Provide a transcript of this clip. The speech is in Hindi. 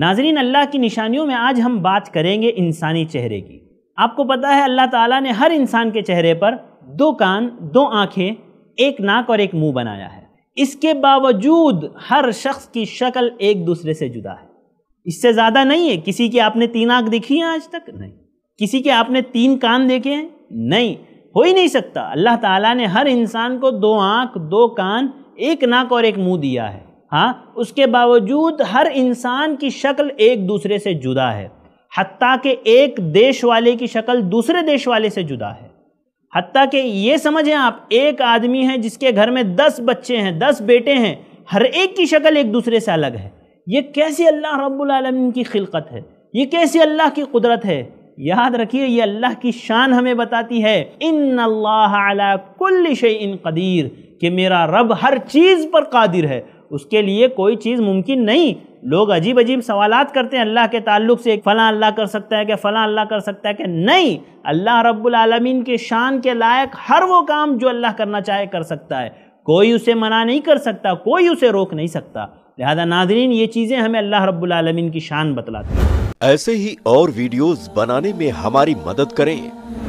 नाजरीन अल्लाह की निशानियों में आज हम बात करेंगे इंसानी चेहरे की आपको पता है अल्लाह ताला ने हर इंसान के चेहरे पर दो कान दो आँखें एक नाक और एक मुंह बनाया है इसके बावजूद हर शख्स की शक्ल एक दूसरे से जुदा है इससे ज़्यादा नहीं है किसी की आपने तीन आँख देखी है आज तक नहीं किसी के आपने तीन कान देखे हैं नहीं हो ही नहीं सकता अल्लाह ताला ने हर इंसान को दो आँख दो कान एक नाक और एक मुंह दिया है हाँ उसके बावजूद हर इंसान की शक्ल एक दूसरे से जुदा है हती के एक देश वाले की शक्ल दूसरे देश वाले से जुदा है हती के ये समझें आप एक आदमी है जिसके घर में दस बच्चे हैं दस बेटे हैं हर एक की शक्ल एक दूसरे से अलग है ये कैसी अल्लाह रब्बुल रबालमीन की खिलकत है ये कैसी अल्लाह की कुदरत है याद रखिए ये अल्लाह की शान हमें बताती है इन अल्लाह कुल्ल इन कदीर कि मेरा रब हर चीज़ पर कादिर है उसके लिए कोई चीज़ मुमकिन नहीं लोग अजीब अजीब सवाल करते हैं अल्लाह के ताल्लुक से फ़लाँ अल्लाह कर सकता है कि फ़लाँ अल्लाह कर सकता है कि नहीं अल्लाह रब्बुल के शान के लायक हर वो काम जो अल्लाह करना चाहे कर सकता है कोई उसे मना नहीं कर सकता कोई उसे रोक नहीं सकता लिहाजा नाजरीन ये चीज़ें हमें अल्लाह रब्बुल की शान बतलाती ऐसे ही और वीडियोज़ बनाने में हमारी मदद करें